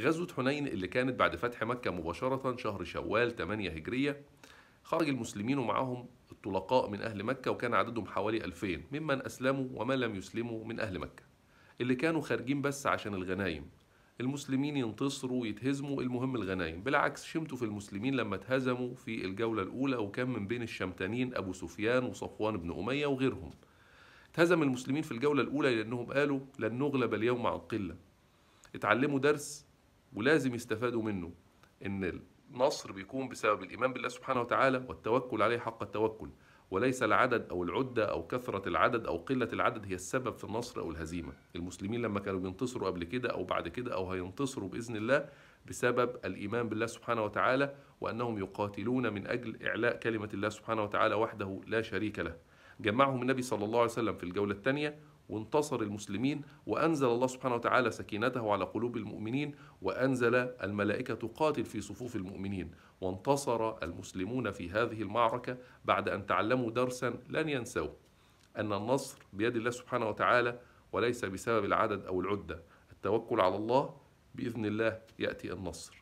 غزوة حنين اللي كانت بعد فتح مكة مباشرة شهر شوال 8 هجرية خرج المسلمين ومعهم الطلقاء من أهل مكة وكان عددهم حوالي 2000 ممن أسلموا ومن لم يسلموا من أهل مكة اللي كانوا خارجين بس عشان الغنايم المسلمين ينتصروا ويتهزموا المهم الغنايم بالعكس شمتوا في المسلمين لما اتهزموا في الجولة الأولى وكان من بين الشمتانين أبو سفيان وصفوان بن أمية وغيرهم اتهزم المسلمين في الجولة الأولى لأنهم قالوا لن نغلب اليوم عن قلة اتعلموا درس ولازم يستفادوا منه ان النصر بيكون بسبب الايمان بالله سبحانه وتعالى والتوكل عليه حق التوكل وليس العدد او العده او كثره العدد او قله العدد هي السبب في النصر او الهزيمه المسلمين لما كانوا بينتصروا قبل كده او بعد كده او هينتصروا باذن الله بسبب الايمان بالله سبحانه وتعالى وانهم يقاتلون من اجل اعلاء كلمه الله سبحانه وتعالى وحده لا شريك له جمعهم النبي صلى الله عليه وسلم في الجوله الثانيه وانتصر المسلمين وأنزل الله سبحانه وتعالى سكينته على قلوب المؤمنين وأنزل الملائكة تقاتل في صفوف المؤمنين وانتصر المسلمون في هذه المعركة بعد أن تعلموا درسا لن ينسوه أن النصر بيد الله سبحانه وتعالى وليس بسبب العدد أو العدة التوكل على الله بإذن الله يأتي النصر